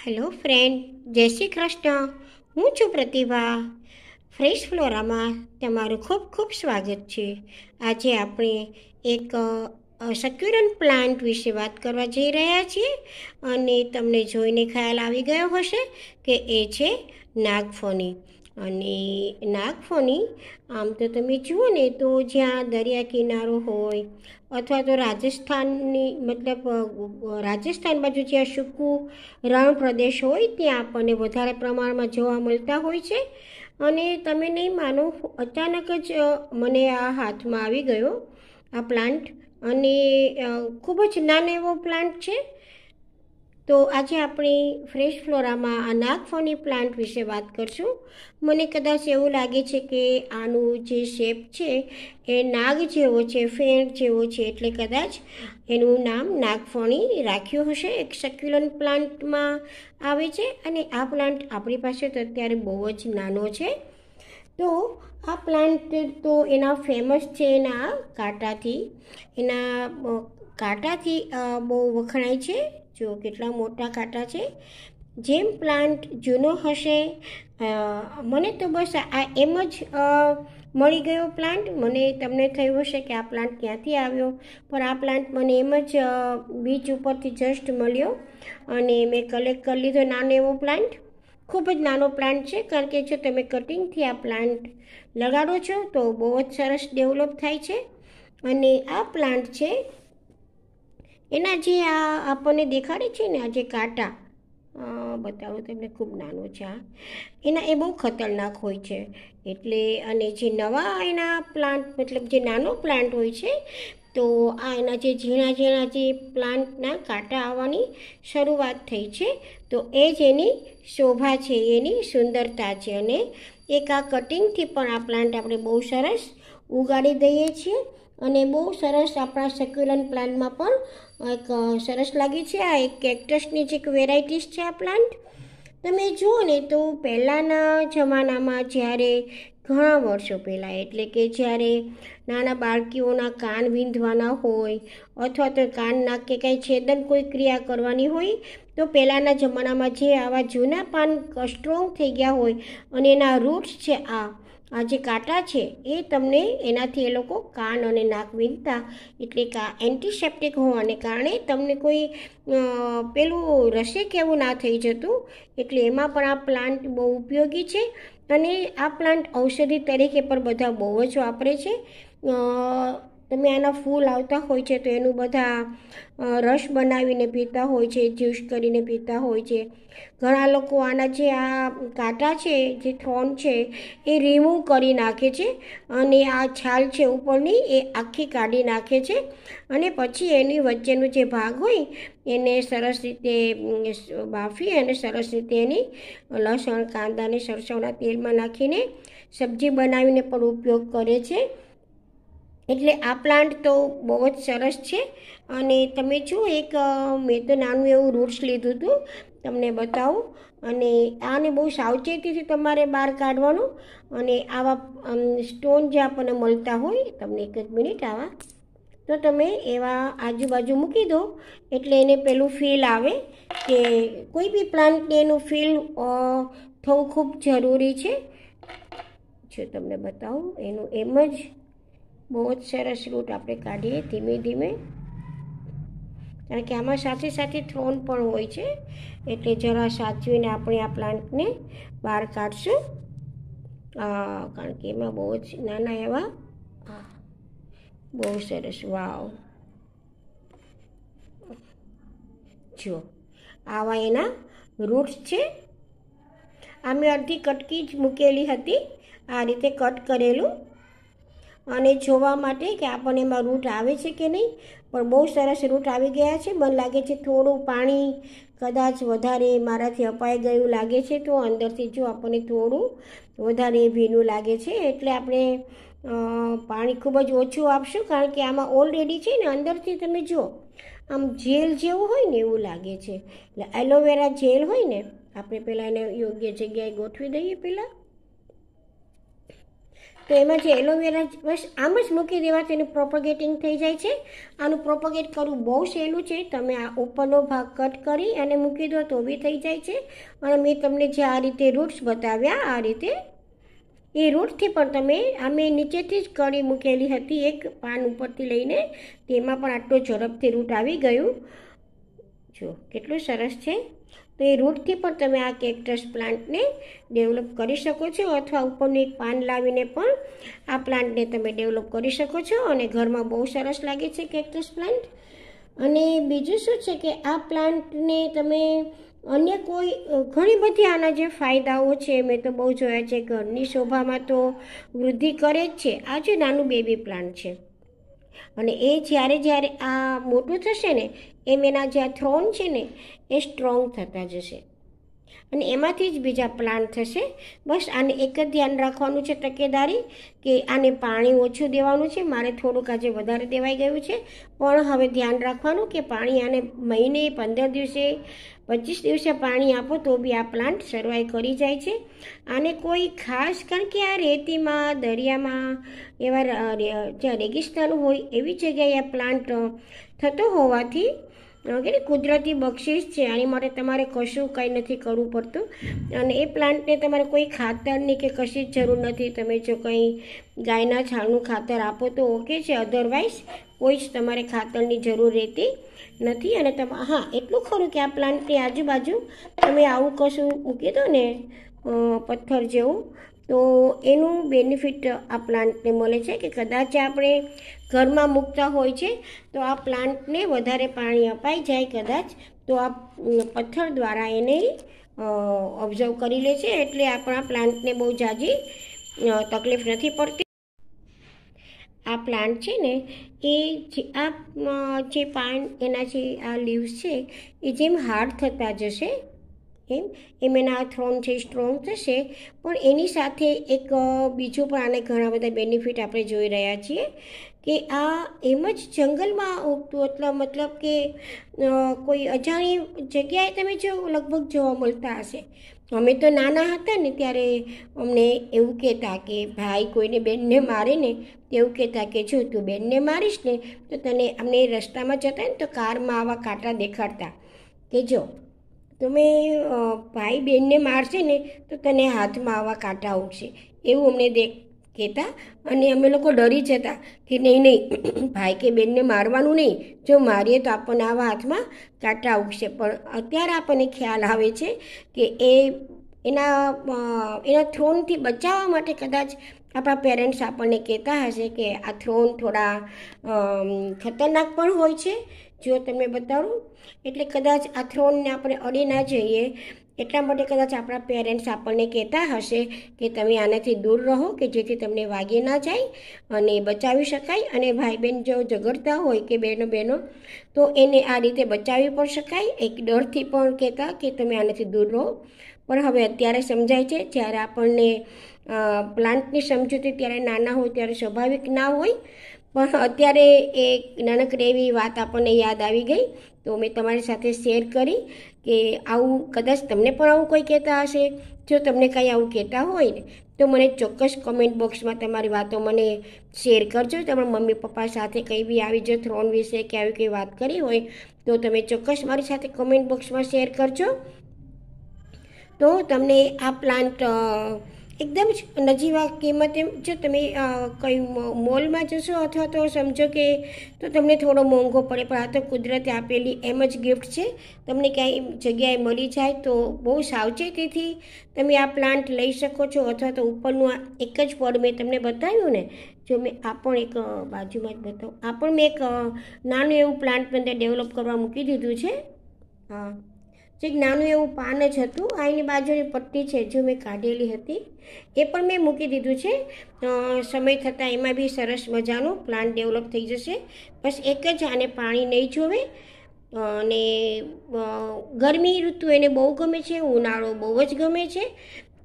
hello friend જય શ્રી કૃષ્ણ હું છું પ્રતિભા ફ્રેશ ફ્લોરામાં તમારું ખૂબ ખૂબ સ્વાગત છે આજે આપણે એક સક્યુરન પ્લાન્ટ વિશે વાત કરવા જઈ રહ્યા છીએ અને તમને જોઈને ખ્યાલ આવી ગયો હશે કે એ છે નાગફોની અને નાગફોની આમ તો તમે જુઓ ને તો જ્યાં દરિયા કિનારો હોય અથવા તો રાજસ્થાનની મતલબ રાજસ્થાન બાજુ જ્યાં સૂકું રણ પ્રદેશ હોય ત્યાં આપણને વધારે પ્રમાણમાં જોવા મળતા હોય છે અને તમે નહીં માનો અચાનક જ મને આ હાથમાં આવી ગયો આ પ્લાન્ટ અને ખૂબ જ નાનો એવો પ્લાન્ટ છે તો આજે આપણે ફ્રેશ ફ્લોરામાં આ નાગફોની પ્લાન્ટ વિશે વાત કરશું મને કદાચ એવું લાગે છે કે આનું જે શેપ છે એ નાગ જેવો છે ફેણ જેવો છે એટલે કદાચ એનું નામ નાગફોણી રાખ્યું હશે એક સક્યુલન પ્લાન્ટમાં આવે છે અને આ પ્લાન્ટ આપણી પાસે તો અત્યારે બહુ જ નાનો છે તો આ પ્લાન્ટ તો એના ફેમસ છે એના કાંટાથી એના કાંટાથી બહુ વખણાય છે જો કેટલા મોટા કાંટા છે જેમ પ્લાન્ટ જૂનો હશે મને તો બસ આ એમ જ મળી ગયો પ્લાન્ટ મને તમને થયું હશે કે આ પ્લાન્ટ ક્યાંથી આવ્યો પણ આ પ્લાન્ટ મને એમ જ બીચ ઉપરથી જસ્ટ મળ્યો અને મેં કલેક્ટ કરી લીધો નાનો એવો પ્લાન્ટ ખૂબ જ નાનો પ્લાન્ટ છે કારણ કે જો તમે કટિંગથી આ પ્લાન્ટ લગાડો છો તો બહુ જ સરસ ડેવલપ થાય છે અને આ પ્લાન્ટ છે એના જે આ આપણને દેખાડે છે ને આ જે કાંટા બતાવો તેમને ખૂબ નાનો છે આ એના એ બહુ ખતરનાક હોય છે એટલે અને જે નવા એના પ્લાન્ટ મતલબ જે નાનો પ્લાન્ટ હોય છે તો આ એના જે ઝીણા ઝીણા જે પ્લાન્ટના કાંટા આવવાની શરૂઆત થઈ છે તો એ જ એની શોભા છે એની સુંદરતા છે અને એક આ કટિંગથી પણ આ પ્લાન્ટ આપણે બહુ સરસ ઉગાડી દઈએ છીએ અને બહુ સરસ આપણા સેક્યુલન્ટ પ્લાન્ટમાં પણ એક સરસ લાગે છે આ એક કેક્ટસની જે એક વેરાયટીસ છે આ પ્લાન્ટ તમે જુઓ ને તો પહેલાંના જમાનામાં જ્યારે ઘણા વર્ષો પહેલાં એટલે કે જ્યારે નાના બાળકીઓના કાન વીંધવાના હોય અથવા તો કાનના કે કાંઈ છેદન કોઈ ક્રિયા કરવાની હોય તો પહેલાંના જમાનામાં જે આવા જૂના પાન સ્ટ્રોંગ થઈ ગયા હોય અને એના રૂટ્સ છે આ આ જે કાંટા છે એ તમને એનાથી એ લોકો કાન અને નાક વીંધતા એટલે કા એન્ટીસેપ્ટિક હોવાને કારણે તમને કોઈ પેલું રસે કેવું ના થઈ જતું એટલે એમાં પણ આ પ્લાન્ટ બહુ ઉપયોગી છે અને આ પ્લાન્ટ ઔષધિ તરીકે પણ બધા બહુ જ વાપરે છે તમે આના ફૂલ આવતા હોય છે તો એનું બધા રસ બનાવીને પીતા હોય છે જ્યુસ કરીને પીતા હોય છે ઘણા લોકો આના જે આ કાંટા છે જે થ્રોન છે એ રિમૂવ કરી નાખે છે અને આ છાલ છે ઉપરની એ આખી કાઢી નાખે છે અને પછી એની વચ્ચેનો જે ભાગ હોય એને સરસ રીતે બાફી અને સરસ રીતે એની લસણ કાંદાને સરસવના તેલમાં નાખીને સબ્જી બનાવીને પણ ઉપયોગ કરે છે એટલે આ પ્લાન્ટ તો બહુ જ સરસ છે અને તમે જો એક મેં તો નાનું એવું રૂટ્સ લીધું હતું તમને બતાવું અને આને બહુ સાવચેતીથી તમારે બહાર કાઢવાનું અને આવા સ્ટોન જે આપણને મળતા હોય તમને એક જ મિનિટ આવા તો તમે એવા આજુબાજુ મૂકી દો એટલે એને પેલું ફીલ આવે કે કોઈ બી પ્લાન્ટને એનું ફીલ થવું ખૂબ જરૂરી છે જો તમને બતાવું એનું એમ જ બહુ જ સરસ રૂટ આપણે કાઢીએ ધીમે ધીમે કારણ કે આમાં સાથે સાથે થ્રોન પણ હોય છે એટલે જરા સાચવીને આપણે આ પ્લાન્ટને બહાર કાઢશું કારણ કે એમાં બહુ જ નાના એવા બહુ સરસ વાવ જો આવા એના રૂટ્સ છે આ મેં અડધી કટકી જ મૂકેલી હતી આ રીતે કટ કરેલું અને જોવા માટે કે આપણને એમાં રૂટ આવે છે કે નહીં પણ બહુ સરસ રૂટ આવી ગયા છે મને લાગે છે થોડું પાણી કદાચ વધારે મારાથી અપાઈ ગયું લાગે છે તો અંદરથી જો આપણને થોડું વધારે ભીનું લાગે છે એટલે આપણે પાણી ખૂબ જ ઓછું આપશું કારણ કે આમાં ઓલરેડી છે ને અંદરથી તમે જુઓ આમ જેલ જેવું હોય ને એવું લાગે છે એટલે એલોવેરા જેલ હોય ને આપણે પહેલાં એને યોગ્ય જગ્યાએ ગોઠવી દઈએ પહેલાં તો એમાં જે એલોવેરા બસ આમ જ મૂકી દેવાથી એનું પ્રોપોગેટિંગ થઈ જાય છે આનું પ્રોપોગેટ કરવું બહુ સહેલું છે તમે આ ઉપરનો ભાગ કટ કરી અને મૂકી દો તો બી થઈ જાય છે અને મેં તમને જે આ રીતે રૂટ્સ બતાવ્યા આ રીતે એ રૂટથી પણ તમે આ મેં નીચેથી જ કરી મૂકેલી હતી એક પાન ઉપરથી લઈને તેમાં પણ આટલો ઝડપથી રૂટ આવી ગયું જો કેટલું સરસ છે તો એ રૂટથી પણ તમે આ કેક્ટસ પ્લાન્ટને ડેવલપ કરી શકો છો અથવા ઉપરનું એક પાન લાવીને પણ આ પ્લાન્ટને તમે ડેવલપ કરી શકો છો અને ઘરમાં બહુ સરસ લાગે છે કેક્ટસ પ્લાન્ટ અને બીજું શું છે કે આ પ્લાન્ટને તમે અન્ય કોઈ ઘણી બધી આના જે ફાયદાઓ છે મેં તો બહુ જોયા છે ઘરની શોભામાં તો વૃદ્ધિ કરે જ છે આ જે નાનું બેબી પ્લાન્ટ છે અને એ જ્યારે જ્યારે આ મોટું થશે ને એમ એના જે આ થ્રોન છે ને એ સ્ટ્રોંગ થતા જશે અને એમાંથી જ બીજા પ્લાન્ટ થશે બસ આને એક જ ધ્યાન રાખવાનું છે તકેદારી કે આને પાણી ઓછું દેવાનું છે મારે થોડુંક આજે વધારે દેવાઈ ગયું છે પણ હવે ધ્યાન રાખવાનું કે પાણી આને મહિને પંદર દિવસે પચીસ દિવસે પાણી આપો તો બી આ પ્લાન્ટ સર્વાઈવ કરી જાય છે આને કોઈ ખાસ કારણ કે આ રેતીમાં દરિયામાં એવા જ્યાં રેગિસ્તાન હોય એવી જગ્યાએ આ પ્લાન્ટ થતો હોવાથી કે ને કુદરતી બક્ષિસ છે આની માટે તમારે કશું કંઈ નથી કરવું પડતું અને એ પ્લાન્ટને તમારે કોઈ ખાતરની કે કશી જ જરૂર નથી તમે જો કંઈ ગાયના છાણનું ખાતર આપો તો ઓકે છે અધરવાઇઝ કોઈ જ તમારે ખાતરની જરૂર રહેતી નથી અને તમે હા એટલું ખરું કે આ પ્લાન્ટની આજુબાજુ તમે આવું કશું મૂકી દો ને પથ્થર જેવું તો એનું બેનિફિટ આ પ્લાન્ટને મળે છે કે કદાચ આપણે ઘરમાં મૂકતા હોય છે તો આ પ્લાન્ટને વધારે પાણી અપાઈ જાય કદાચ તો આ પથ્થર દ્વારા એને ઓબ્ઝર્વ કરી લે છે એટલે આપણા પ્લાન્ટને બહુ જાજી તકલીફ નથી પડતી આ પ્લાન્ટ છે ને એ જે આ જે પાન એના જે આ લીવ્સ છે એ જેમ હાર્ડ થતા જશે એમ આ થ્રોન છે સ્ટ્રોંગ થશે પણ એની સાથે એક બીજું પણ આને ઘણા બધા બેનિફિટ આપણે જોઈ રહ્યા છીએ કે આ એમ જ જંગલમાં ઉગતું એટલે મતલબ કે કોઈ અજાણી જગ્યાએ તમે જો લગભગ જોવા મળતા હશે અમે તો નાના હતા ને ત્યારે અમને એવું કહેતા કે ભાઈ કોઈને બેનને મારે ને એવું કહેતા કે જો તું બેનને મારીશ ને તો તને અમને રસ્તામાં જતા ને તો કારમાં આવા કાંટા દેખાડતા કે જો તમે ભાઈ બહેનને મારશે ને તો તને હાથમાં આવા કાંટા ઉઠશે એવું અમને દેખ કહેતા અને અમે લોકો ડરી જતા કે નહીં નહીં ભાઈ કે બહેનને મારવાનું નહીં જો મારીએ તો આપણને આવા હાથમાં કાંટા ઉઠશે પણ અત્યારે આપણને ખ્યાલ આવે છે કે એ એના એના થ્રોનથી બચાવવા માટે કદાચ આપણા પેરેન્ટ્સ આપણને કહેતા હશે કે આ થ્રોન થોડા ખતરનાક પણ હોય છે જો તમે બતાવો એટલે કદાચ આ થ્રોનને આપણે અડી ના જઈએ એટલા માટે કદાચ આપણા પેરેન્ટ્સ આપણને કહેતા હશે કે તમે આનાથી દૂર રહો કે જેથી તમને વાગી ના જાય અને બચાવી શકાય અને ભાઈ બહેન જો ઝઘડતા હોય કે બહેનો બહેનો તો એને આ રીતે બચાવી પણ શકાય એક ડરથી પણ કહેતા કે તમે આનાથી દૂર રહો પણ હવે અત્યારે સમજાય છે જ્યારે આપણને પ્લાન્ટની સમજૂતી ત્યારે નાના હોય ત્યારે સ્વાભાવિક ના હોય પણ અત્યારે એ નાનકડી એવી વાત આપણને યાદ આવી ગઈ તો મેં તમારી સાથે શેર કરી કે આવું કદાચ તમને પણ આવું કોઈ કહેતા હશે જો તમને કંઈ આવું કહેતા હોય ને તો મને ચોક્કસ કોમેન્ટ બોક્સમાં તમારી વાતો મને શેર કરજો તમારા મમ્મી પપ્પા સાથે કંઈ બી આવી જો થ્રોન વિશે કે આવી કંઈ વાત કરી હોય તો તમે ચોક્કસ મારી સાથે કોમેન્ટ બોક્સમાં શેર કરજો તો તમને આ પ્લાન્ટ એકદમ જ નજીવા કિંમતે જો તમે કઈ મોલમાં જશો અથવા તો સમજો કે તો તમને થોડો મોંઘો પડે પણ આ તો કુદરતે આપેલી એમ જ ગિફ્ટ છે તમને ક્યાંય જગ્યાએ મળી જાય તો બહુ સાવચેતીથી તમે આ પ્લાન્ટ લઈ શકો છો અથવા તો ઉપરનું આ એક જ પડ મેં તમને બતાવ્યું ને જો મેં આ પણ એક બાજુમાં જ બતાવું આ પણ મેં એક નાનું એવું પ્લાન્ટ મેં ડેવલપ કરવા મૂકી દીધું છે હા જે નાનું એવું પાન જ હતું આ એની બાજુની પટ્ટી છે જે મેં કાઢેલી હતી એ પણ મેં મૂકી દીધું છે સમય થતાં એમાં બી સરસ મજાનું પ્લાન્ટ ડેવલપ થઈ જશે બસ એક જ આને પાણી નહીં જોવે અને ગરમી ઋતુ એને બહુ ગમે છે ઉનાળો બહુ જ ગમે છે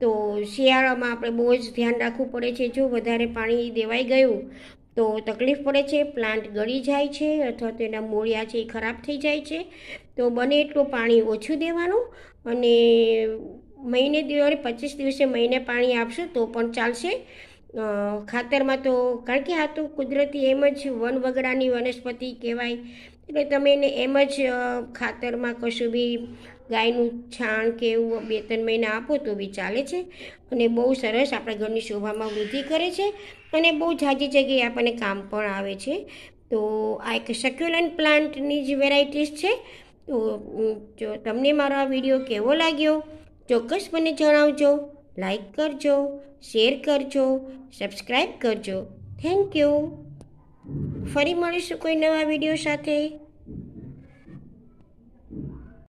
તો શિયાળામાં આપણે બહુ જ ધ્યાન રાખવું પડે છે જો વધારે પાણી દેવાઈ ગયું તો તકલીફ પડે છે પ્લાન્ટ ગળી જાય છે અથવા તો એના મૂળિયા છે એ ખરાબ થઈ જાય છે તો બને એટલું પાણી ઓછું દેવાનું અને મહિને દિવસે પચીસ દિવસે મહિને પાણી આપશો તો પણ ચાલશે ખાતરમાં તો કારણ કે આ તો કુદરતી એમ જ વન વગડાની વનસ્પતિ કહેવાય એટલે તમે એને એમ જ ખાતરમાં કશું બી ગાયનું છાણ કે એવું બે ત્રણ મહિના આપો તો બી ચાલે છે અને બહુ સરસ આપણા ઘરની શોભામાં વૃદ્ધિ કરે છે અને બહુ જાજી જગ્યાએ આપણને કામ પણ આવે છે તો આ એક સક્યુલન્ટ પ્લાન્ટની જ વેરાયટીઝ છે તો જો તમને મારો આ વિડીયો કેવો લાગ્યો ચોક્કસ મને જણાવજો લાઈક કરજો શેર કરજો સબસ્ક્રાઈબ કરજો થેન્ક યુ ફરી મળીશું કોઈ નવા વિડીયો સાથે